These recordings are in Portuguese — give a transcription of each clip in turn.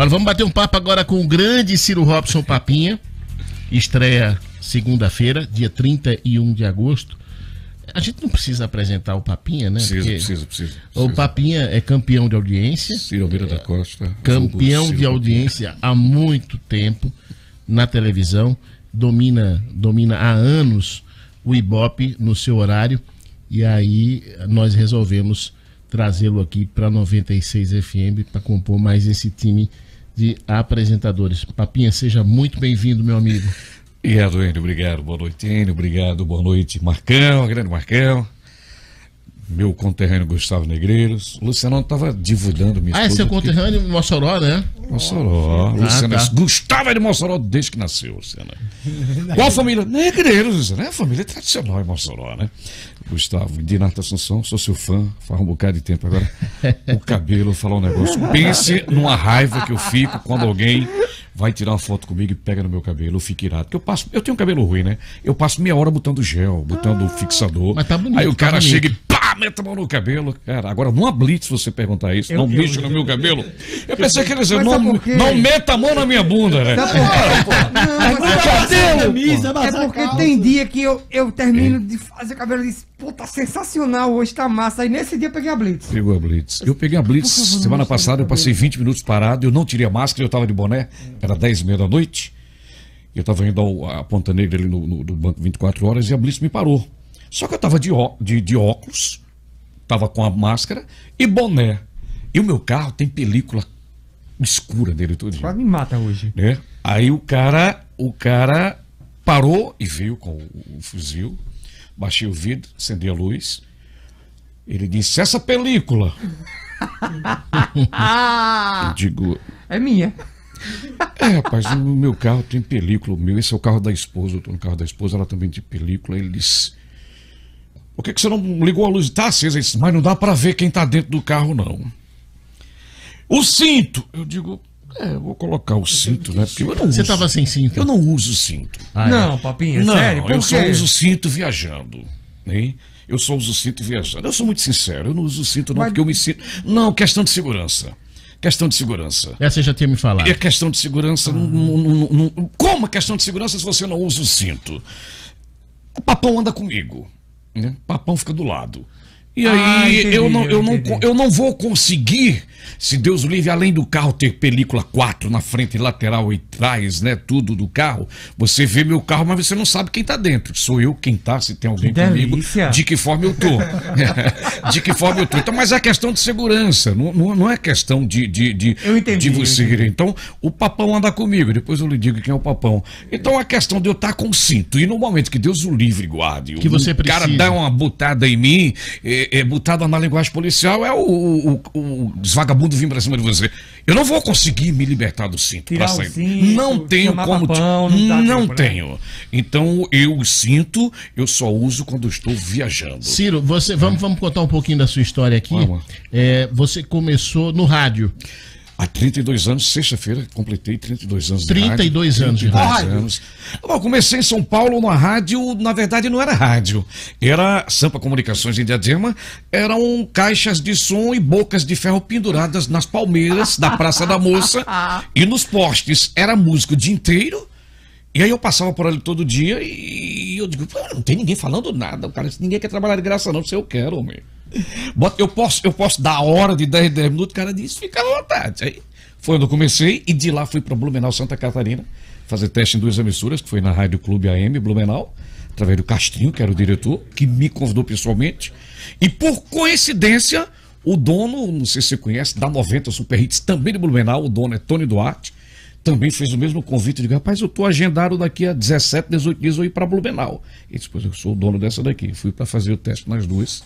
Olha, vamos bater um papo agora com o grande Ciro Robson Papinha. Estreia segunda-feira, dia 31 de agosto. A gente não precisa apresentar o Papinha, né? Precisa, precisa, precisa, precisa, O Papinha é campeão de audiência. Ciro Vira da Costa. É, campeão de audiência há muito tempo na televisão. Domina, domina há anos o Ibope no seu horário. E aí nós resolvemos trazê-lo aqui para 96 FM para compor mais esse time de apresentadores. Papinha, seja muito bem-vindo, meu amigo. Obrigado, Enio. Obrigado. Boa noite, Enio. Obrigado. Boa noite, Marcão. Grande Marcão meu conterrâneo Gustavo Negreiros. O Luciano estava divulgando minha Ah, é seu conterrâneo que... Mossoró, né? Mossoró. Ah, Luciano, tá. Gustavo é de Mossoró desde que nasceu, Luciano. Qual família? Negreiros, né? Família tradicional em Mossoró, né? Gustavo, de Assunção, sou seu fã, faz um bocado de tempo agora. O cabelo, falar um negócio. Pense numa raiva que eu fico quando alguém vai tirar uma foto comigo e pega no meu cabelo, eu fico irado. Porque eu passo, eu tenho um cabelo ruim, né? Eu passo meia hora botando gel, botando ah, fixador. Mas tá bonito. Aí o tá cara tá chega e pá! meta a mão no cabelo. Cara, agora numa blitz você perguntar isso, eu, não blitz no meu cabelo. Eu pensei que eles assim, dizer, não, não meta a mão na minha bunda, né? é, porque tem dia que eu, eu termino é. de fazer cabelo e disse, pô, tá sensacional hoje, tá massa. Aí nesse dia eu peguei a blitz. Pegou a blitz. Eu peguei a blitz favor, semana passada, eu passei 20 minutos parado, eu não tirei a máscara, eu tava de boné, era 10 e meia da noite. Eu estava indo ao, a Ponta Negra ali no, no, no, banco 24 horas e a Blitz me parou. Só que eu estava de, ó de, de, óculos, estava com a máscara e boné. E o meu carro tem película escura dele todo dia. Quase me mata hoje. Né? Aí o cara, o cara parou e veio com o, o fuzil. Baixei o vidro, acendi a luz. Ele disse: Essa película. Eu digo: É minha. É, rapaz, o meu carro tem película. O meu, esse é o carro da esposa. Eu tô no carro da esposa, ela também tem película. Ele disse: por que, que você não ligou a luz? Tá acesa. Disse, mas não dá para ver quem tá dentro do carro, não. O cinto. Eu digo, é, eu vou colocar o cinto, né? Porque eu não Você estava tava sem cinto? Eu não uso cinto. Ah, é? não, é. papinha, não, sério? Por eu quê? só uso cinto viajando. Hein? Eu só uso cinto viajando. Eu sou muito sincero, eu não uso cinto não, mas... porque eu me sinto... Não, questão de segurança. Questão de segurança. Essa você já tinha me falado. É questão de segurança. Ah. como questão de segurança se você não usa o cinto? O papão anda comigo. Né? Papão fica do lado. E aí ah, eu, não, eu, não, eu não vou conseguir se Deus o livre, além do carro ter película 4 na frente, lateral e trás, né? Tudo do carro, você vê meu carro, mas você não sabe quem tá dentro. Sou eu quem tá, se tem alguém que comigo, de que forma eu tô. de que forma eu tô. Então, mas é questão de segurança, não, não, não é questão de, de, de, eu entendi, de você. Eu então, o papão anda comigo, depois eu lhe digo quem é o papão. Então, a questão de eu estar tá com o cinto, e no momento que Deus o livre, guarde, que o você precisa. cara dá uma butada em mim, é, é butada na linguagem policial, é o, o, o, o vagabundo vir pra cima de você. Eu não vou conseguir me libertar do cinto Tirar pra sair. Cinto, não tenho como. Papão, não, não tempo, né? tenho. Né? Então eu o cinto, eu só uso quando estou viajando. Ciro, você vamos, vamos contar um pouquinho da sua história aqui. É, você começou no rádio. Há 32 anos, sexta-feira, completei 32 anos 32 de rádio, anos de rádio. anos. Bom, comecei em São Paulo na rádio, na verdade não era rádio, era Sampa Comunicações em Diadema, eram caixas de som e bocas de ferro penduradas nas palmeiras da Praça da Moça e nos postes. Era músico o dia inteiro. E aí eu passava por ali todo dia e eu digo, não tem ninguém falando nada, o cara, ninguém quer trabalhar de graça não, se eu quero, homem. Bota, eu, posso, eu posso dar a hora de 10, 10 minutos, o cara disse, fica à vontade. Aí foi onde eu comecei e de lá fui para Blumenau, Santa Catarina, fazer teste em duas emissoras, que foi na Rádio Clube AM Blumenau, através do Castinho, que era o diretor, que me convidou pessoalmente. E por coincidência, o dono, não sei se você conhece, da 90 Super Hits, também de Blumenau, o dono é Tony Duarte, também fez o mesmo convite. de rapaz, eu estou agendado daqui a 17, 18 dias eu ir para Blumenau. E depois eu sou o dono dessa daqui. Fui para fazer o teste nas duas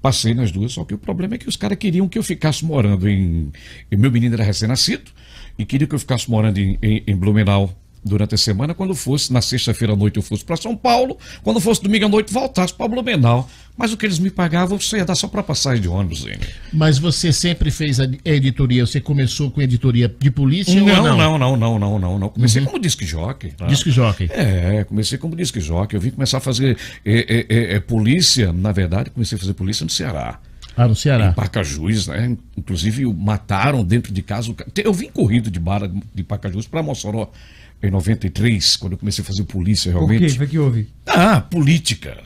Passei nas duas, só que o problema é que os caras queriam que eu ficasse morando em. Meu menino era recém-nascido e queria que eu ficasse morando em, em, em Blumenau durante a semana, quando fosse, na sexta-feira à noite eu fosse para São Paulo, quando fosse domingo à noite voltasse para Blumenau. Mas o que eles me pagavam, você ia dar só para passagem de ônibus. Hein? Mas você sempre fez a editoria, você começou com editoria de polícia não, não? Não, não, não, não, não, não. Comecei uhum. como disque jockey. Tá? Disque jockey. É, comecei como disque jockey. Eu vim começar a fazer é, é, é, é, polícia, na verdade, comecei a fazer polícia no Ceará. Ah, no Ceará. Em Pacajus, né? Inclusive, mataram dentro de casa. Eu vim corrido de barra de Pacajus para Mossoró em 93, quando eu comecei a fazer polícia realmente. Por quê? O que houve? Ah, política.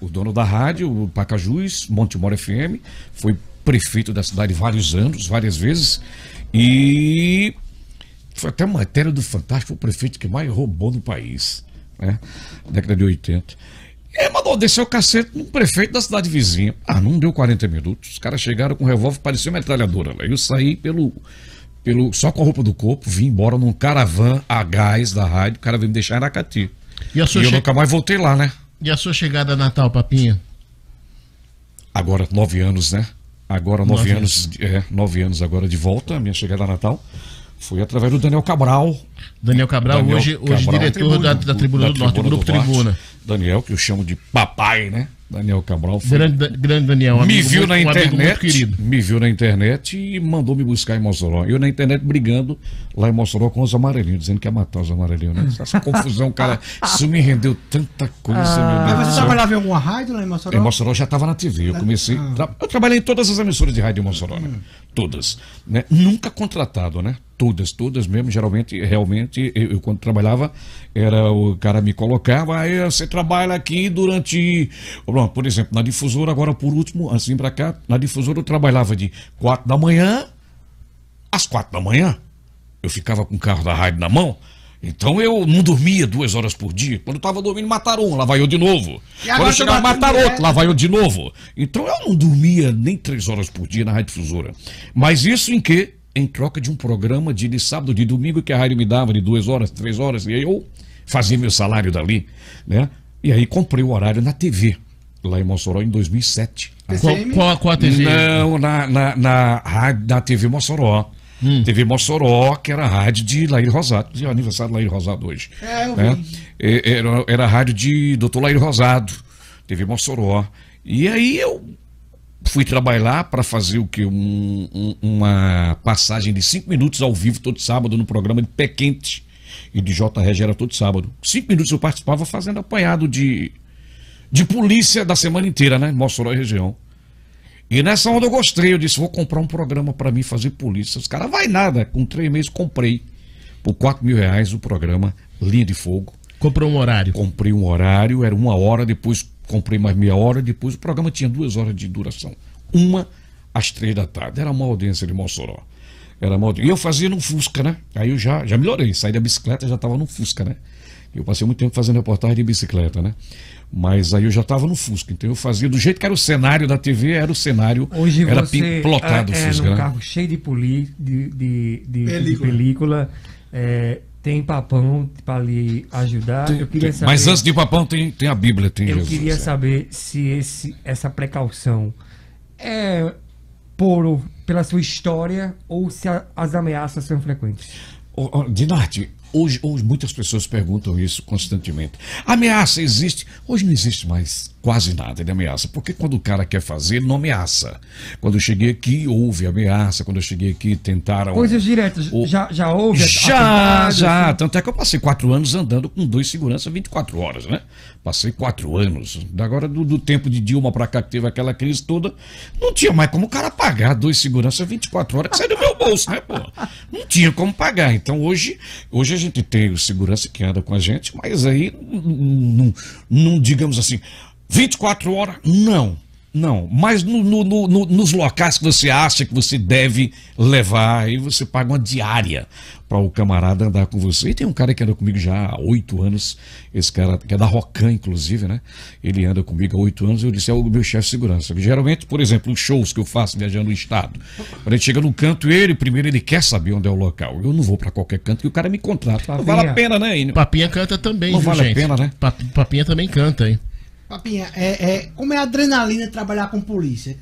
O dono da rádio, o Pacajus, Montemor FM, foi prefeito da cidade vários anos, várias vezes. E foi até uma matéria do Fantástico, o prefeito que mais roubou no país, né? Década de 80. E mandou descer o cacete num prefeito da cidade vizinha. Ah, não deu 40 minutos. Os caras chegaram com um revólver, parecia uma metralhadora. Eu saí pelo pelo, só com a roupa do corpo, vim embora num caravan a gás da rádio, o cara veio me deixar em Aracati. E, e eu nunca mais voltei lá, né? E a sua chegada a Natal, Papinha? Agora, nove anos, né? Agora, nove, nove anos, anos. É, nove anos agora de volta, a minha chegada a Natal. Foi através do Daniel Cabral. Daniel Cabral, Daniel hoje, Cabral, hoje diretor tribuna, da, da, Tribuna do, Norte, Tribuna Grupo do Tribuna. Norte. Daniel, que eu chamo de papai, né? Daniel Cabral. Foi... Grande, grande Daniel, amigo, me viu muito, na internet, um me viu na internet e mandou me buscar em Mossoró. Eu na internet brigando lá em Mossoró com os amarelinhos, dizendo que ia matar os amarelinhos, né? Essa confusão, cara, isso me rendeu tanta coisa, ah, meu Deus. Mas você trabalhava em alguma rádio lá em Mossoró? Em Mossoró já estava na TV. Eu né? comecei, ah. tra... eu trabalhei em todas as emissoras de rádio em Mossoró, né? Hum. Todas, né? Nunca contratado, né? Todas, todas mesmo, geralmente, realmente, eu, eu, quando trabalhava, era o cara me colocava, aí ah, você trabalha aqui durante, Bom, por exemplo, na difusora, agora por último, assim para cá, na difusora eu trabalhava de quatro da manhã às quatro da manhã. Eu ficava com o carro da rádio na mão, então eu não dormia duas horas por dia. Quando eu tava dormindo, mataram um, lá vai eu de novo. Quando eu chegava, mataram outro, né? lá vai eu de novo. Então eu não dormia nem três horas por dia na difusora Mas isso em que em troca de um programa de, de sábado, de domingo que a rádio me dava de duas horas, três horas, e aí eu fazia meu salário dali, né? E aí comprei o horário na TV, lá em Mossoró, em 2007. Qual, qual, qual, a TV? Não, na, na, na, na TV Mossoró. Hum. TV Mossoró, que era a rádio de Lair Rosado. Dizia aniversário do Lair Rosado hoje. É, eu né? Era, era a rádio de Doutor Lair Rosado, TV Mossoró. E aí eu fui trabalhar para fazer o que um, um, uma passagem de cinco minutos ao vivo todo sábado no programa de Pé Quente e de J. era todo sábado. Cinco minutos eu participava fazendo apanhado de, de polícia da semana inteira, né? Mossoró e região. E nessa onda eu gostei, eu disse, vou comprar um programa para mim fazer polícia. Os caras, vai nada. Com três meses comprei por quatro mil reais o programa Linha de Fogo. Comprou um horário? Comprei um horário, era uma hora, depois comprei mais meia hora, depois o programa tinha duas horas de duração. Uma às três da tarde. Era uma audiência de Mossoró. Era uma audiência. E eu fazia no Fusca, né? Aí eu já, já melhorei, saí da bicicleta já estava no Fusca, né? Eu passei muito tempo fazendo reportagem de bicicleta, né? Mas aí eu já estava no Fusca, então eu fazia do jeito que era o cenário da TV, era o cenário. Hoje era você plotado é, o é Fusca. Era um né? carro cheio de, poli, de, de, de, película. De película é, tem papão para lhe ajudar. Tem, tem. Saber, mas antes de papão tem, tem a Bíblia, tem eu Jesus. queria é. saber se esse, essa precaução é por, pela sua história ou se a, as ameaças são frequentes. Oh, oh, Dinarte, hoje, hoje muitas pessoas perguntam isso constantemente. Ameaça existe? Hoje não existe mais quase nada, de ameaça. Porque quando o cara quer fazer, não ameaça. Quando eu cheguei aqui, houve ameaça. Quando eu cheguei aqui, tentaram. Coisas diretas. O... Já, já houve? Já, assim? já. Assim. Tanto é que eu passei quatro anos andando com dois segurança 24 horas, né? Passei quatro anos. Agora, do, do tempo de Dilma para cá, que teve aquela crise toda, não tinha mais como o cara pagar dois segurança 24 horas, que sai do meu bolso, né, pô? Não tinha como pagar. Então, hoje, hoje a gente tem o segurança que anda com a gente, mas aí, não digamos assim 24 horas? Não, não. Mas no, no, no, nos locais que você acha que você deve levar, aí você paga uma diária para o camarada andar com você. E tem um cara que anda comigo já há oito anos, esse cara que é da Rocan, inclusive, né? Ele anda comigo há oito anos eu disse, é o meu chefe de segurança. Geralmente, por exemplo, os shows que eu faço viajando no estado, quando a gente chega no canto, ele primeiro ele quer saber onde é o local. Eu não vou para qualquer canto que o cara me contrata. Não vale a pena, né, Papinha canta também, Não viu, vale gente? a pena, né? Papinha também canta, hein? Papinha, é, é, como é a adrenalina trabalhar com polícia?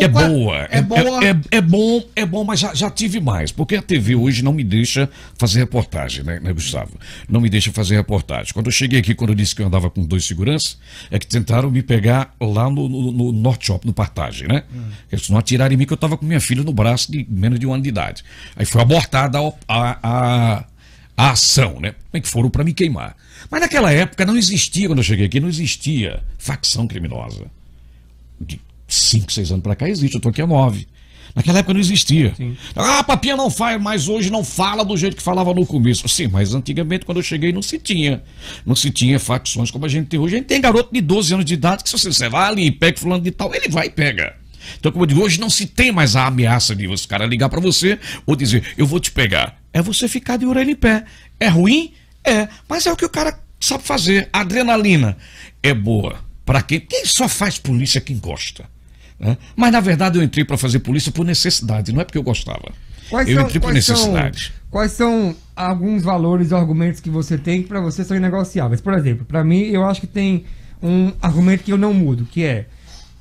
É qual, é boa. É, é boa. É, é, bom, é bom, mas já, já tive mais. Porque a TV hoje não me deixa fazer reportagem, né, né, Gustavo? Não me deixa fazer reportagem. Quando eu cheguei aqui, quando eu disse que eu andava com dois seguranças, é que tentaram me pegar lá no, no, no Norte Shop, no Partage, né? Hum. Eles não atiraram em mim, que eu estava com minha filha no braço de menos de um ano de idade. Aí foi abortada a, a, a a ação, né? é que foram para me queimar. Mas naquela época não existia, quando eu cheguei aqui, não existia facção criminosa. De 5, 6 anos para cá existe, eu tô aqui há 9. Naquela época não existia. Sim. Ah, papinha não faz, mas hoje não fala do jeito que falava no começo. Sim, mas antigamente, quando eu cheguei, não se tinha. Não se tinha facções como a gente tem hoje. A gente tem garoto de 12 anos de idade que se você vai ali e pega fulano de tal, ele vai e pega. Então, como eu digo, hoje não se tem mais a ameaça de os caras ligar para você ou dizer, eu vou te pegar. É você ficar de orelha em pé. É ruim? É. Mas é o que o cara sabe fazer. A adrenalina é boa. Para quem? Quem só faz polícia quem gosta. Né? Mas na verdade eu entrei para fazer polícia por necessidade, não é porque eu gostava. Quais eu são, entrei por necessidade. São, quais são alguns valores ou argumentos que você tem que para você são inegociáveis? Por exemplo, para mim eu acho que tem um argumento que eu não mudo, que é,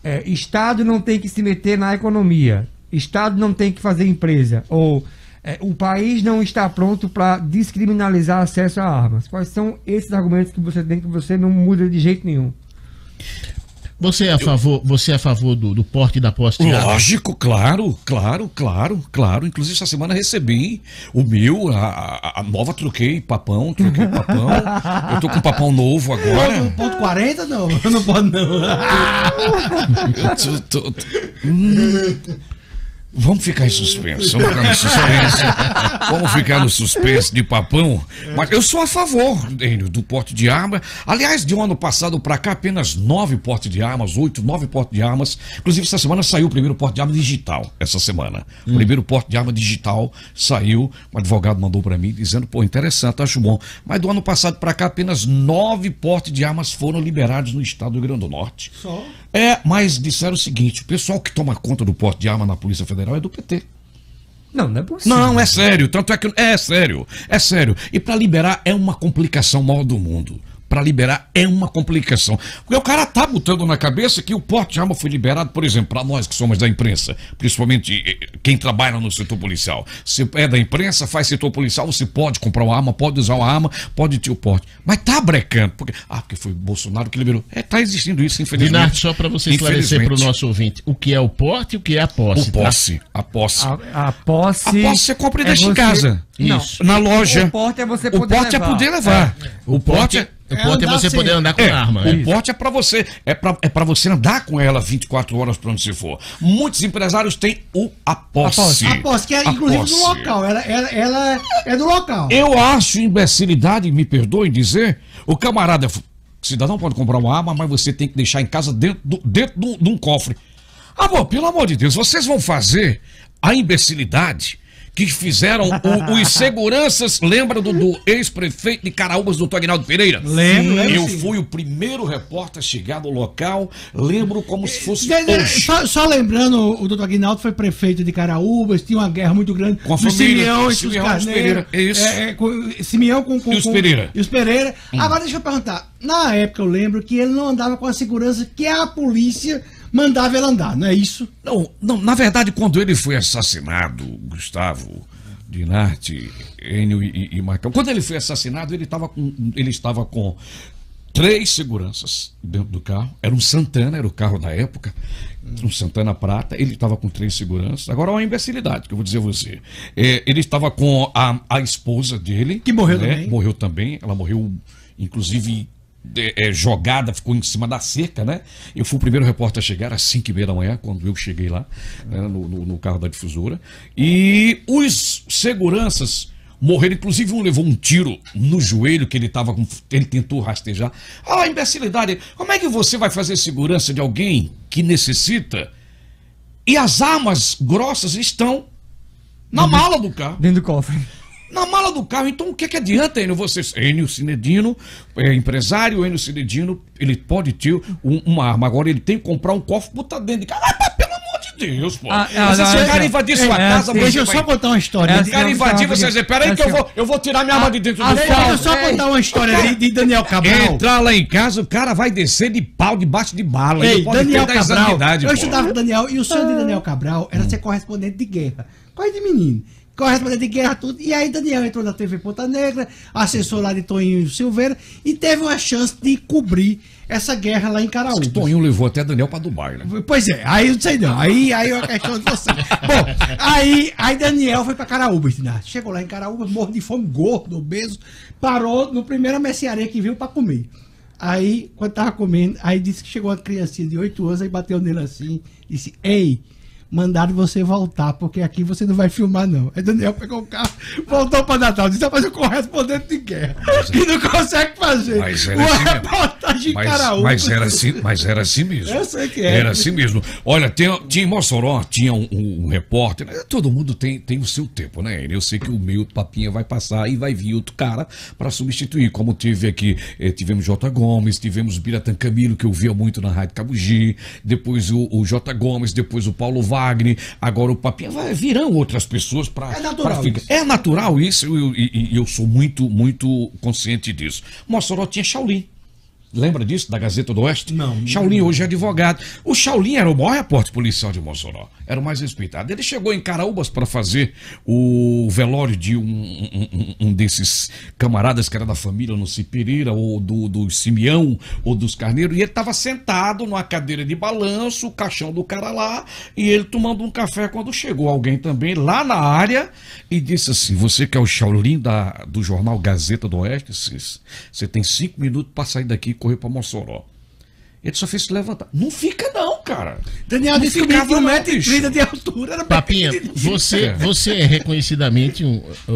é Estado não tem que se meter na economia. Estado não tem que fazer empresa. Ou é, o país não está pronto para descriminalizar acesso a armas. Quais são esses argumentos que você tem que você não muda de jeito nenhum? Você é a favor, você é a favor do, do porte e da posse de Lógico, claro, claro, claro, claro. Inclusive, essa semana recebi o meu, a, a nova troquei papão, troquei papão. Eu tô com papão novo agora. Um ponto 40 não, eu não posso não. eu, tô, tô, tô... Hum. Vamos ficar em suspenso. Vamos ficar em suspense. Vamos ficar no suspense de papão. Mas eu sou a favor do porte de arma. Aliás, de um ano passado para cá, apenas nove portes de armas, oito, nove portes de armas. Inclusive, essa semana saiu o primeiro porte de arma digital. Essa semana. O hum. primeiro porte de arma digital saiu. Um advogado mandou para mim dizendo, pô, interessante, acho bom. Mas do ano passado para cá, apenas nove portes de armas foram liberados no estado do Rio Grande do Norte. Só? É, mas disseram o seguinte: o pessoal que toma conta do porte de arma na Polícia Federal é do PT. Não, não é possível. Não, é sério. Tanto é que. É, é sério. É sério. E para liberar é uma complicação maior do mundo para liberar é uma complicação. Porque o cara tá botando na cabeça que o porte de arma foi liberado, por exemplo, para nós que somos da imprensa, principalmente eh, eh, quem trabalha no setor policial. Se é da imprensa, faz setor policial, você pode comprar uma arma, pode usar uma arma, pode ter o porte. Mas tá brecando. Porque, ah, porque foi Bolsonaro que liberou. É, tá existindo isso, infelizmente. Dinardo, só para você esclarecer para o nosso ouvinte, o que é o porte e o que é a posse. O tá? posse. Tá? A posse. A, a, posse. A posse você compra e é você... em casa. Isso. Não. Na loja. O porte é você é poder levar. É. O porte levar. é poder levar. o porte, porte é o porte é você sem... poder andar com é, arma. O é porte é para você. É para é você andar com ela 24 horas para onde você for. Muitos empresários têm o a posse. A posse, que é inclusive posse. do local. Ela, ela, ela, é do local. Eu acho imbecilidade, me perdoe dizer, o camarada cidadão pode comprar uma arma, mas você tem que deixar em casa dentro, do, dentro de um cofre. Ah, bom, pelo amor de Deus, vocês vão fazer a imbecilidade que fizeram o, os seguranças, lembra do, do ex-prefeito de Caraúbas, doutor Aguinaldo Pereira? Lembro, Eu sim. fui o primeiro repórter chegado ao local, lembro como se fosse de, é, é, é, só, só, lembrando, o doutor Aguinaldo foi prefeito de Caraúbas, tinha uma guerra muito grande com a família, Simeão e Simeão, Pereira, isso. É, é, com, Simeão com, com, e os com, Pereira. E os Pereira. Hum. Agora deixa eu perguntar, na época eu lembro que ele não andava com a segurança que a polícia mandava ela andar, não é isso? Não, não na verdade, quando ele foi assassinado, Gustavo, Dinarte, Enio e, e Marcão, quando ele foi assassinado, ele estava com, ele estava com três seguranças dentro do carro. Era um Santana, era o carro da época, um Santana Prata. Ele estava com três seguranças. Agora, uma imbecilidade que eu vou dizer a você. É, ele estava com a, a esposa dele. Que morreu né? também. Morreu também. Ela morreu, inclusive, é, jogada ficou em cima da cerca, né? Eu fui o primeiro repórter a chegar às 5 e meia da manhã, quando eu cheguei lá, né, no, no, no, carro da difusora. E os seguranças morreram, inclusive um levou um tiro no joelho que ele tava com. Ele tentou rastejar. Ah, imbecilidade! Como é que você vai fazer segurança de alguém que necessita? E as armas grossas estão na mala do carro. Dentro do cofre na mala do carro. Então o que, é que adianta, Enio? Vocês, Enio Cinedino, é, empresário, Enio Cinedino, ele pode ter um, uma arma. Agora ele tem que comprar um cofre, botar dentro de casa. Ah, pelo amor de Deus, pô. Ah, ah, invadir sua é, é casa, assim. Deixa eu só contar uma história. Se o cara invadir, você dizer, peraí que eu assim. vou, eu vou tirar minha ah, arma de dentro do carro. Ah, deixa eu só contar uma história de Daniel Cabral. Entrar lá em casa, o cara vai descer de pau debaixo de bala. Ei, Daniel Cabral. Eu estudava com Daniel e o sonho de Daniel Cabral era hum. ser correspondente de guerra. Coisa de menino correspondente de guerra, tudo. E aí Daniel entrou na TV Ponta Negra, assessor lá de Toninho Silveira, e teve uma chance de cobrir essa guerra lá em Caraúbas. Toninho levou até Daniel para Dubai, né? Pois é, aí não sei não. Aí, aí é uma questão de você. Bom, aí, aí Daniel foi para Caraúba né? Chegou lá em Caraúba morro de fome, gordo, obeso, parou no primeiro mercearia que viu para comer. Aí, quando tava comendo, aí disse que chegou uma criancinha de 8 anos, aí bateu nele assim, disse, ei, mandaram você voltar, porque aqui você não vai filmar, não. Aí Daniel pegou o carro, voltou para Natal, disse, ah, mas o correspondente de guerra, mas, é. que não consegue fazer mas era uma assim reportagem mas, Mas era, assim, mas era assim mesmo. Eu sei que era. É. Era assim mesmo. Olha, tem, tinha em Mossoró, tinha um, um, um repórter, né? todo mundo tem, tem o seu tempo, né? Eu sei que o meu papinha vai passar e vai vir outro cara para substituir, como teve aqui, eh, tivemos Jota Gomes, tivemos Biratan Camilo, que eu via muito na Rádio Cabugi, depois o, o Gomes, depois o Paulo Vargas. Wagner, agora o Papinha, vai, virão outras pessoas para. É natural. Pra... É natural isso, e eu, eu, eu, sou muito, muito consciente disso. Mossoró tinha Shaolin. Lembra disso, da Gazeta do Oeste? Não. Shaolin não. hoje é advogado. O Shaolin era o maior repórter policial de Mossoró. Era o mais respeitado. Ele chegou em Caraúbas para fazer o velório de um, um, um, desses camaradas que era da família no Pereira, ou do, do Simeão, ou dos Carneiros. E ele estava sentado numa cadeira de balanço, o caixão do cara lá, e ele tomando um café quando chegou alguém também lá na área e disse assim: Você que é o Shaolin da, do jornal Gazeta do Oeste, você tem cinco minutos para sair daqui correu para Mossoró. Ele só fez se levantar. Não fica, não, cara. Daniel não descobriu um metro e trinta de altura era Papinha, você, é. você é reconhecidamente, um, um,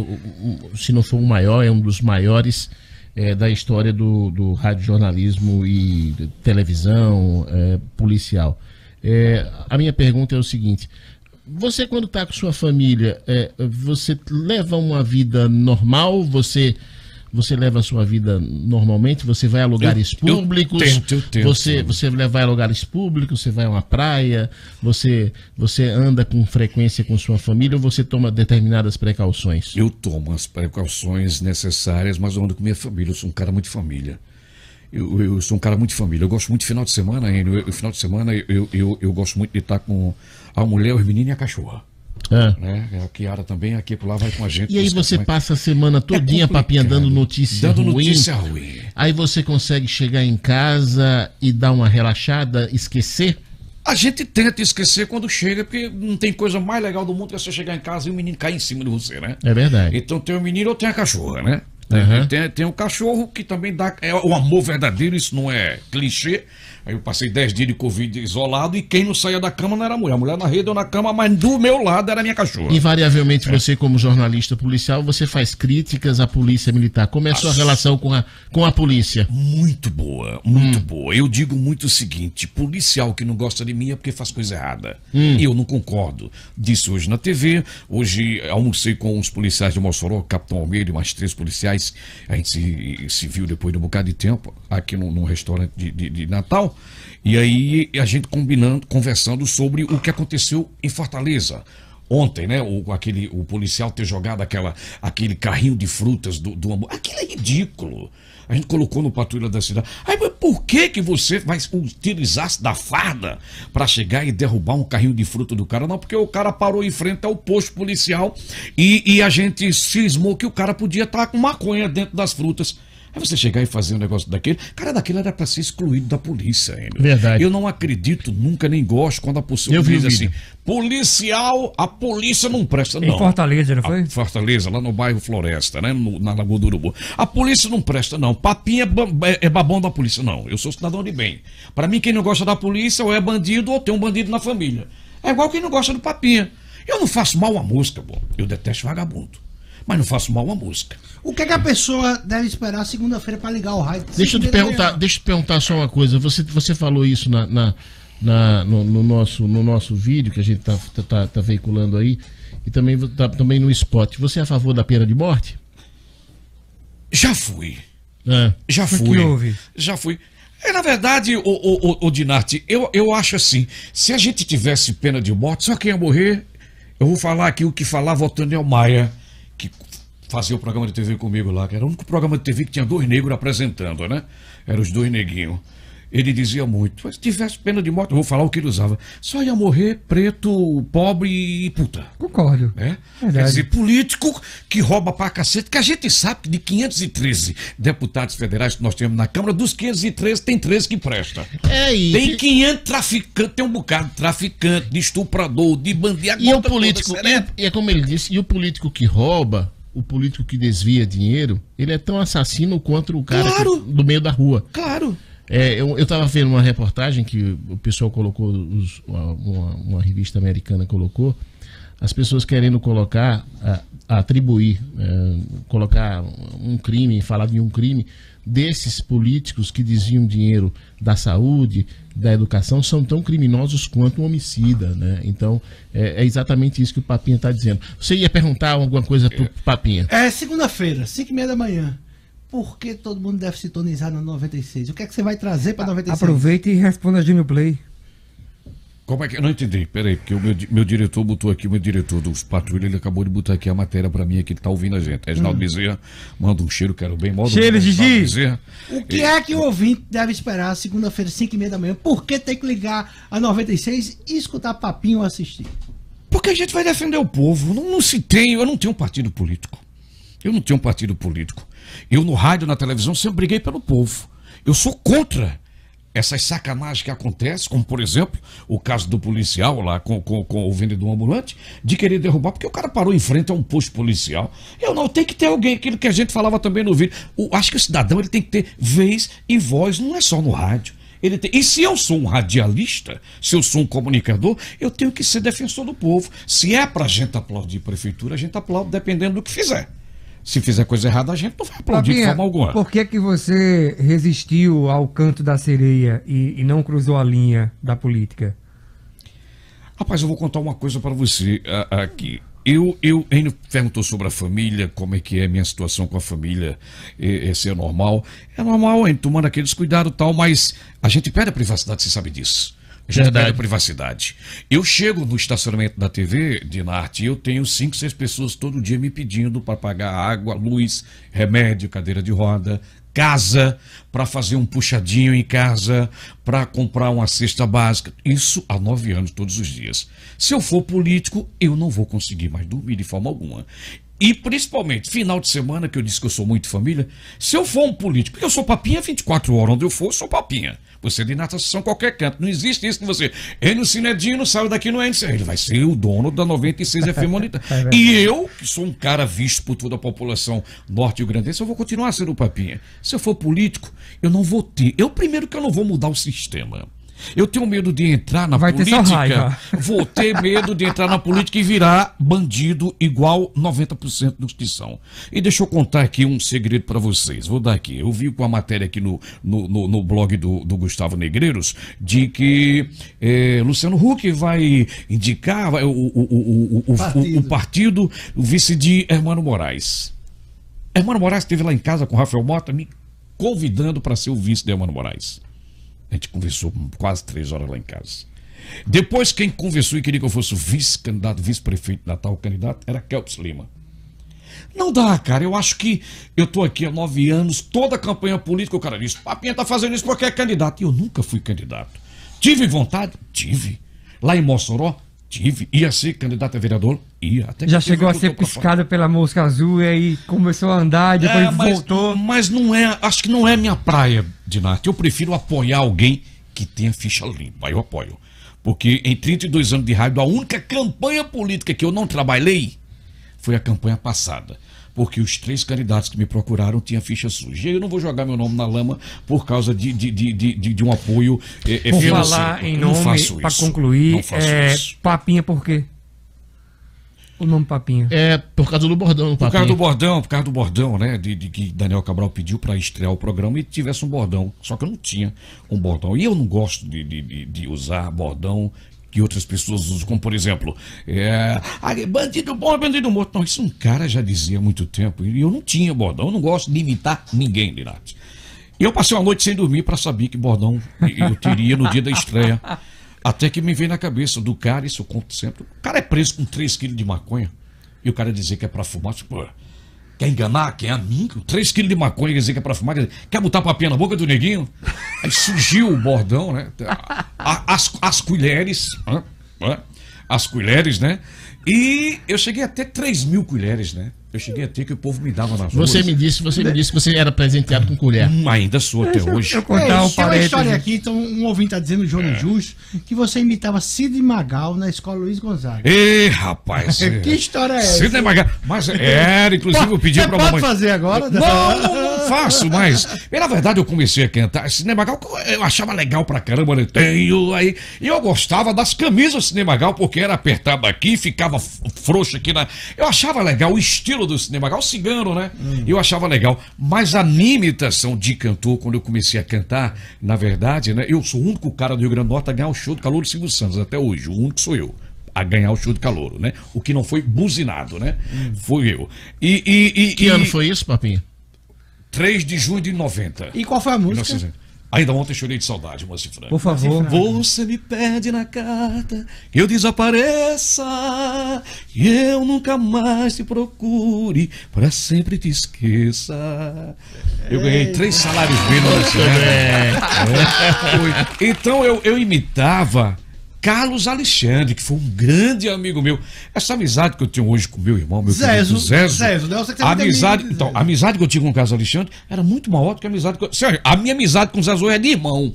um, se não for o maior, é um dos maiores é, da história do, do radiojornalismo e televisão é, policial. É, a minha pergunta é o seguinte: você, quando está com sua família, é, você leva uma vida normal? Você você leva a sua vida normalmente? Você vai a lugares eu, públicos? Eu tento, eu tento. Você, você vai a lugares públicos? Você vai a uma praia? Você, você anda com frequência com sua família ou você toma determinadas precauções? Eu tomo as precauções necessárias, mas eu ando com minha família. Eu sou um cara muito família. Eu, eu, sou um cara muito família. Eu gosto muito de final de semana, hein? O Final de semana eu, eu, eu, gosto muito de estar com a mulher, os meninos e a cachorra. É. Né? É, a Kiara também, aqui por lá vai com a gente. E aí você passa a semana é todinha é papinha dando notícia dando ruim. Notícia ruim. Aí você consegue chegar em casa e dar uma relaxada, esquecer? A gente tenta esquecer quando chega, porque não tem coisa mais legal do mundo que você chegar em casa e o menino cair em cima de você, né? É verdade. Então tem o menino ou tem a cachorra, né? Uhum. Tem, tem o um cachorro que também dá. É o amor verdadeiro, isso não é clichê, Aí eu passei 10 dias de Covid isolado e quem não saía da cama não era a mulher. A mulher na rede ou na cama, mas do meu lado era a minha cachorra. Invariavelmente, é. você, como jornalista policial, você faz críticas à polícia militar. Como é a sua As... relação com a, com a polícia? Muito boa, muito hum. boa. Eu digo muito o seguinte: policial que não gosta de mim é porque faz coisa errada. Hum. Eu não concordo. Disse hoje na TV, hoje almocei com os policiais de Mossoró, Capitão Almeida e mais três policiais. A gente se, se viu depois de um bocado de tempo aqui num, restaurante de, de, de Natal. E aí a gente combinando, conversando sobre o que aconteceu em Fortaleza. Ontem, né? O, aquele, o policial ter jogado aquela, aquele carrinho de frutas do, do amor. Aquilo é ridículo. A gente colocou no patrulha da cidade. Aí, mas por que que você vai utilizar da farda para chegar e derrubar um carrinho de fruta do cara? Não, porque o cara parou em frente ao posto policial e, e a gente cismou que o cara podia estar tá com maconha dentro das frutas. Aí você chegar e fazer um negócio daquele, cara, daquele era para ser excluído da polícia ainda. Verdade. Eu não acredito nunca, nem gosto quando a pessoa diz assim, policial, a polícia não presta, não. Em Fortaleza, não foi? A Fortaleza, lá no bairro Floresta, né? No, na Lagoa do Urubu. A polícia não presta, não. Papinha é, é, é babão da polícia, não. Eu sou cidadão de bem. Para mim, quem não gosta da polícia ou é bandido ou tem um bandido na família. É igual quem não gosta do papinha. Eu não faço mal a música, pô. Eu detesto vagabundo mas não faço mal uma música. O que, é que a pessoa deve esperar segunda-feira para ligar o rádio? Deixa eu te perguntar, deixa eu te perguntar só uma coisa. Você, você falou isso na, na, na no, no, nosso, no nosso vídeo que a gente está tá, tá, tá veiculando aí e também, tá, também no spot. Você é a favor da pena de morte? Já fui. É. Já fui. Já fui. É, na verdade, o, o, o, Dinarte, eu, eu acho assim, se a gente tivesse pena de morte, só quem ia morrer, eu vou falar aqui o que falava Otaniel Maia, que fazia o programa de TV comigo lá, que era o único programa de TV que tinha dois negros apresentando, né? Eram os dois neguinhos ele dizia muito: se tivesse pena de morte, vou falar o que ele usava, só ia morrer preto, pobre e puta. Concordo. É? Verdade. Quer dizer, político que rouba pra cacete, que a gente sabe que de 513 deputados federais que nós temos na Câmara, dos 513 tem 13 que presta. É isso. Tem 500 traficantes, tem um bocado de traficante, de estuprador, de bandido. E o político, toda, é e, e é como ele disse, e o político que rouba, o político que desvia dinheiro, ele é tão assassino quanto o cara claro. que, do meio da rua. Claro. É, eu estava vendo uma reportagem que o pessoal colocou, os, uma, uma, revista americana colocou, as pessoas querendo colocar, a, atribuir, é, colocar um crime, falar de um crime, desses políticos que diziam dinheiro da saúde, da educação, são tão criminosos quanto um homicida, né? Então, é, é exatamente isso que o Papinha está dizendo. Você ia perguntar alguma coisa para o é. Papinha? É, segunda-feira, 5 e meia da manhã por que todo mundo deve sintonizar na 96? O que é que você vai trazer para 96? Aproveita e responda a Júnior Play. Como é que. Eu não entendi. Peraí, porque o meu, meu diretor botou aqui, o meu diretor dos patrulhos, ele acabou de botar aqui a matéria para mim aqui, ele tá ouvindo a gente. É Reginaldo hum. Bezerra, manda um cheiro, quero bem modo. Cheiro, Gigi! O que é que o ouvinte deve esperar segunda-feira, 5 e meia da manhã? Por que tem que ligar a 96 e escutar papinho ou assistir? Porque a gente vai defender o povo. Não, não se tem, eu não tenho um partido político. Eu não tenho um partido político. Eu no rádio, na televisão, sempre briguei pelo povo. Eu sou contra essas sacanagens que acontecem, como por exemplo o caso do policial lá com, com, com, o vendedor ambulante, de querer derrubar, porque o cara parou em frente a um posto policial. Eu não, tem que ter alguém, aquilo que a gente falava também no vídeo. O, acho que o cidadão ele tem que ter vez e voz, não é só no rádio. Ele tem... E se eu sou um radialista, se eu sou um comunicador, eu tenho que ser defensor do povo. Se é para a gente aplaudir prefeitura, a gente aplaude dependendo do que fizer. Se fizer coisa errada, a gente não vai aplaudir Fabinha, de forma alguma. Por que, que você resistiu ao canto da sereia e, e não cruzou a linha da política? Rapaz, eu vou contar uma coisa para você aqui. Eu, eu, ele perguntou sobre a família, como é que é a minha situação com a família, e, se é normal. É normal, hein? tomando aqueles cuidados e tal, mas a gente perde a privacidade, você sabe disso. Verdade. privacidade. Eu chego no estacionamento da TV, Dinarte, e eu tenho cinco, seis pessoas todo dia me pedindo para pagar água, luz, remédio, cadeira de roda, casa, para fazer um puxadinho em casa, para comprar uma cesta básica. Isso há nove anos, todos os dias. Se eu for político, eu não vou conseguir mais dormir de forma alguma. E principalmente, final de semana, que eu disse que eu sou muito família, se eu for um político, porque eu sou papinha 24 horas, onde eu for, eu sou papinha. Você de natação qualquer canto, não existe isso com você. Ele no Cinedinho não saiu daqui, não é Ele vai ser o dono da 96 FM Monitor. é e eu, que sou um cara visto por toda a população norte e grandense, eu vou continuar sendo papinha. Se eu for político, eu não vou ter. Eu, primeiro, que eu não vou mudar o sistema. Eu tenho medo de entrar na Vai política. Ter raiva. Vou ter medo de entrar na política e virar bandido igual 90% dos que são. E deixa eu contar aqui um segredo para vocês. Vou dar aqui. Eu vi com a matéria aqui no, no, no, no blog do, do, Gustavo Negreiros de que é, Luciano Huck vai indicar o, o, o, partido. o, partido. o vice de Hermano Moraes. Hermano Moraes esteve lá em casa com Rafael Mota me convidando para ser o vice de Hermano Moraes gente conversou quase três horas lá em casa. Depois, quem conversou e queria que eu fosse vice-candidato, vice-prefeito da tal candidato, era Kelps Lima. Não dá, cara. Eu acho que eu tô aqui há nove anos, toda a campanha política, o cara disse, Papinha tá fazendo isso porque é candidato. E eu nunca fui candidato. Tive vontade? Tive. Lá em Mossoró, Tive, ia ser candidato a vereador? Ia. Até Já chegou a ser piscado pela mosca azul e aí começou a andar, depois é, mas, voltou. Mas não é, acho que não é minha praia, Dinarte. Eu prefiro apoiar alguém que tenha ficha limpa. Eu apoio. Porque em 32 anos de rádio, a única campanha política que eu não trabalhei foi a campanha passada porque os três candidatos que me procuraram tinham ficha suja. E eu não vou jogar meu nome na lama por causa de, de, de, de, de um apoio é, é financeiro. falar em não nome, para concluir, é, isso. papinha por quê? O nome Papinha. É, por causa do bordão, Por causa do bordão, por causa do bordão, né? De, de que Daniel Cabral pediu para estrear o programa e tivesse um bordão. Só que eu não tinha um bordão. E eu não gosto de, de, de usar bordão que outras pessoas usam, como por exemplo, é, ah, bandido bom é bandido morto. Não, isso um cara já dizia há muito tempo. E eu não tinha bordão, eu não gosto de imitar ninguém, Linares. Eu passei uma noite sem dormir para saber que bordão eu teria no dia da estreia. Até que me veio na cabeça do cara, isso eu conto sempre. O cara é preso com 3 quilos de maconha. E o cara dizer que é para fumar, tipo, Quer enganar? Quer amigo, mim? 3 quilos de maconha quer dizer que é pra fumar? Quer, quer botar papinha na boca do neguinho? Aí surgiu o bordão, né? As, as colheres. As colheres, né? E eu cheguei até 3 mil colheres, né? Eu cheguei a ter que o povo me dava nas ruas. Você me disse, você me disse que você era presenteado com colher. Hum, ainda sou até hoje. Eu, eu contar um é, tem uma história aqui, então um ouvinte está dizendo, João é. Justo, que você imitava Cid Magal na escola Luiz Gonzaga. Ei, rapaz. que é. história é Cid essa? Cid Magal. Mas era, inclusive eu pedi para mamãe. Pode fazer agora? Não, não, não faço mais. E na verdade eu comecei a cantar Cinemagal, eu achava legal pra caramba, né? Tenho aí. E eu gostava das camisas Cinemagal, porque era apertado aqui, ficava frouxo aqui na. Eu achava legal o estilo do Cinemagal, cigano, né? Hum. Eu achava legal. Mas a minha imitação de cantor, quando eu comecei a cantar, na verdade, né? Eu sou o único cara do Rio Grande do Norte a ganhar o show do calor do Silvio Santos até hoje. O único sou eu a ganhar o show de calouro, né? O que não foi buzinado, né? Hum. Foi eu. E, e, e que e... ano foi isso, Papinha? 3 de junho de 90. E qual foi a música? Ainda ontem chorei de saudade, Moacir Franco. Por favor. Você me pede na carta que eu desapareça, que eu nunca mais te procure, para sempre te esqueça. Eu ganhei é. três salários mínimos. Né? Então eu, eu imitava Carlos Alexandre, que foi um grande amigo meu. Essa amizade que eu tenho hoje com meu irmão, meu Zezo, querido Zezo. Zezo né? a amizade, amigo, então, a amizade que eu tive com o Carlos Alexandre era muito maior do que a amizade que eu... Sério, a minha amizade com o Zezo é de irmão.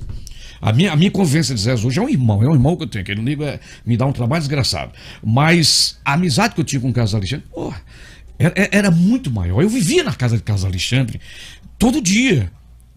A minha, a minha convivência de Zezo hoje é um irmão, é um irmão que eu tenho, que ele liga, é, me dá um trabalho desgraçado. Mas a amizade que eu tive com o Carlos Alexandre, porra, era, era muito maior. Eu vivia na casa de Carlos Alexandre todo dia.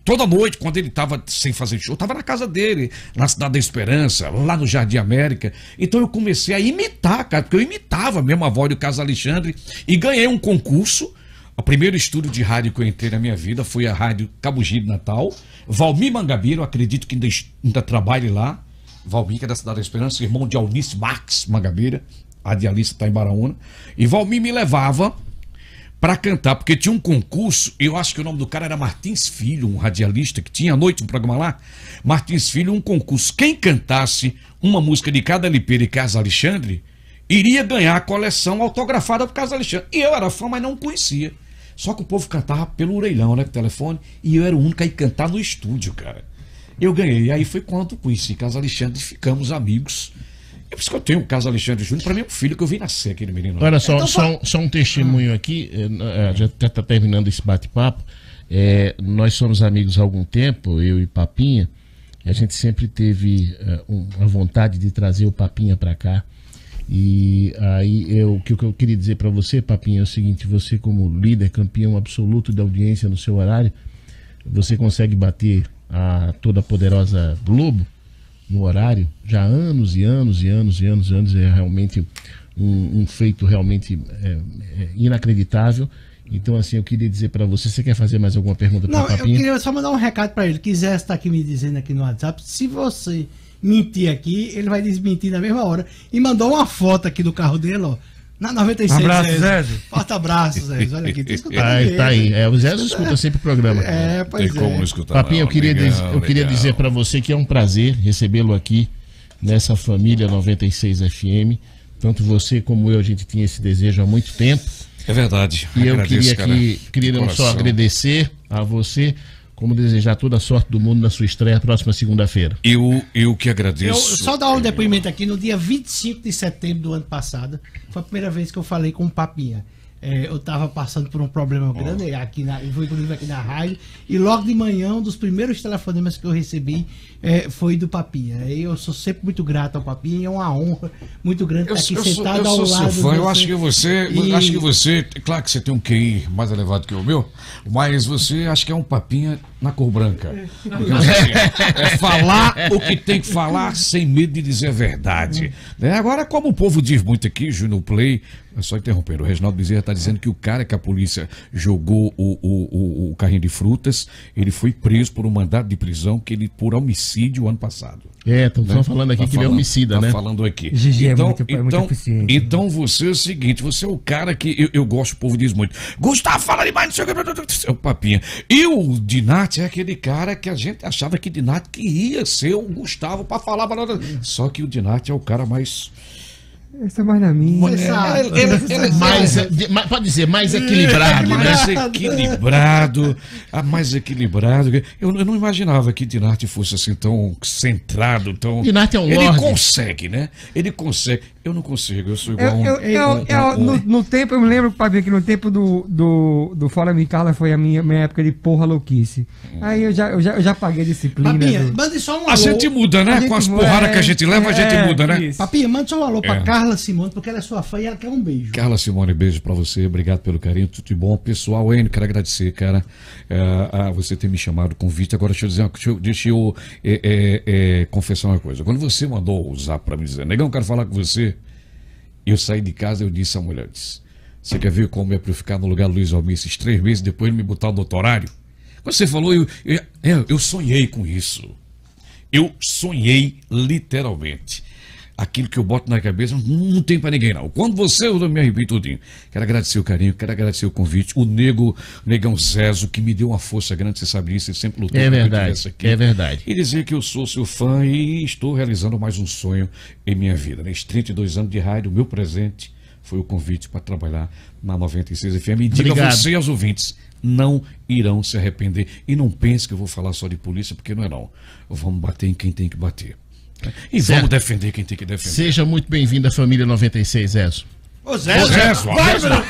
Toda noite, quando ele estava sem fazer show, estava na casa dele, na Cidade da Esperança, lá no Jardim América. Então eu comecei a imitar, cara, porque eu imitava mesmo a voz do Caso Alexandre e ganhei um concurso. O primeiro estúdio de rádio que eu entrei na minha vida foi a Rádio Cabugi de Natal. Valmir Mangabeiro, acredito que ainda, ainda trabalhe lá. Valmir, que é da Cidade da Esperança, irmão de Alnice Max Mangabeira, a de Alice está em Baraúna. E Valmir me levava para cantar, porque tinha um concurso, eu acho que o nome do cara era Martins Filho, um radialista que tinha à noite um programa lá. Martins Filho, um concurso. Quem cantasse uma música de cada LP de Casa Alexandre iria ganhar a coleção autografada por Casa Alexandre. E eu era fã, mas não conhecia. Só que o povo cantava pelo orelhão, né? Pelo telefone, e eu era o único a ir cantar no estúdio, cara. Eu ganhei. Aí foi quando conheci Casa Alexandre e ficamos amigos. É por isso que eu tenho o caso Alexandre Júnior, para mim é um filho que eu vi nascer, aquele menino. Olha só, então, só, só, um testemunho ah. aqui, já eh, está eh, tá terminando esse bate-papo. É, nós somos amigos há algum tempo, eu e Papinha. A gente sempre teve eh, uma vontade de trazer o Papinha para cá. E aí eu, o que eu queria dizer para você, Papinha, é o seguinte: você como líder, campeão absoluto da audiência no seu horário, você consegue bater a toda poderosa Globo no horário, já há anos e anos e anos e anos e anos, é realmente um, um feito realmente é, é inacreditável. Então, assim, eu queria dizer para você, você quer fazer mais alguma pergunta para o Papinha? Eu queria só mandar um recado para ele. Quiser estar aqui me dizendo aqui no WhatsApp, se você mentir aqui, ele vai desmentir na mesma hora. E mandou uma foto aqui do carro dele, ó na 96, abraço, Zé. Zé. Forte abraço, Zé. Olha aqui, tem escutado. Tá, tá aí. É, o Zé escuta sempre o programa. É, pois tem é. como não escutar. Papinho, eu queria, legal, eu legal. queria dizer para você que é um prazer recebê-lo aqui nessa família 96 FM. Tanto você como eu, a gente tinha esse desejo há muito tempo. É verdade. E eu Agradeço, queria, que, queria não só agradecer a você, como desejar toda a sorte do mundo na sua estreia próxima segunda-feira. Eu, eu que agradeço. Eu, só dar um depoimento aqui, no dia 25 de setembro do ano passado, foi a primeira vez que eu falei com o Papinha é, eu estava passando por um problema grande oh. aqui na, foi inclusive aqui na rádio, e logo de manhã, um dos primeiros telefonemas que eu recebi é, foi do Papinha. E eu sou sempre muito grato ao Papinha, é uma honra muito grande estar aqui eu sentado sou, eu ao sou lado. Seu fã. Eu acho que você, e... acho que você, claro que você tem um QI mais elevado que o meu, mas você acho que é um Papinha na cor branca. é falar o que tem que falar sem medo de dizer a verdade. Hum. Né? Agora, como o povo diz muito aqui, Juno Play, é só interrompendo, o Reginaldo Bezerra está dizendo que o cara que a polícia jogou o, o, o, o, carrinho de frutas, ele foi preso por um mandado de prisão que ele por homicídio ano passado. É, estão né? falando aqui tá que falando, ele é homicida, tá né? falando aqui. Gigi então, é muito, então, é muito então, né? então você é o seguinte, você é o cara que eu, eu gosto, o povo diz muito. Gustavo, fala demais, não sei o que. É o papinha. E o Dinati é aquele cara que a gente achava que Dinati que ser o Gustavo para falar. Só que o Dinati é o cara mais essa é mais na minha. Você é, sabe. Ela, ela, ela, mais, é, mais, pode dizer, mais é. equilibrado, né? Mais equilibrado. a mais equilibrado. Eu, eu não imaginava que Dinarte fosse assim tão centrado, tão. Dinarte é um Ele lord. consegue, né? Ele consegue. Eu não consigo, eu sou igual eu, eu, um, eu, um, um, no, no, tempo, eu me lembro, Pabinho, que no tempo do, do, do Fora Me Carla foi a minha, minha época de porra louquice. Aí eu já, eu já, eu já paguei a disciplina. Papinha, do... manda só um alô. A gente muda, né? Com as porradas é, que a gente leva, é, a gente muda, né? Isso. Papinha, manda só um alô é. pra Carla. Carla Simone, porque ela é sua fã e ela quer um beijo. Carla Simone, beijo para você, obrigado pelo carinho, tudo de bom. Pessoal, Enio, quero agradecer, cara, a, eh, a você ter me chamado, convite. Agora, deixa eu dizer, deixa eu, deixa eu é, é, é, confessar uma coisa. Quando você mandou o zap para me dizer, negão, quero falar com você, eu saí de casa eu disse à mulher, disse, você quer ver como é para eu ficar no lugar do Luiz Almir esses três meses depois de me botar o doutorário? Quando você falou, eu, eu, eu sonhei com isso. Eu sonhei literalmente aquilo que eu boto na cabeça não, tem para ninguém, não. Quando você, eu me arrepio tudinho. Quero agradecer o carinho, quero agradecer o convite. O nego, Negão Zezo, que me deu uma força grande, você sabe disso, ele sempre lutou é verdade, aqui. É verdade. E dizer que eu sou seu fã e estou realizando mais um sonho em minha vida. Nesses né? 32 anos de rádio, meu presente foi o convite para trabalhar na 96 FM. E diga Obrigado. você aos ouvintes, não irão se arrepender. E não pense que eu vou falar só de polícia, porque não é não. Vamos bater em quem tem que bater. E certo. vamos defender quem tem que defender. Seja muito bem-vindo à família 96, Enzo. Ô Zé, Ô Zé, vai, meu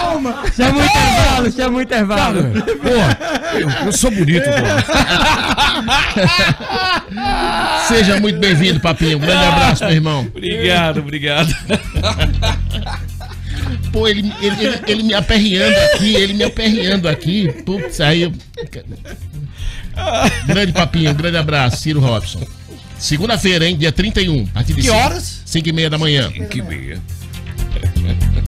Calma! Chama o intervalo, chama o intervalo. Porra, eu, eu sou bonito, porra. Seja muito bem-vindo, papinho. Um grande abraço, meu irmão. Obrigado, obrigado. Pô, ele, ele, ele, ele me aperreando aqui, ele me aperreando aqui. Putz, aí eu... grande papinho, um grande abraço, Ciro Robson. Segunda-feira, hein? Dia 31. que horas? 5 e meia da manhã. 5 e meia.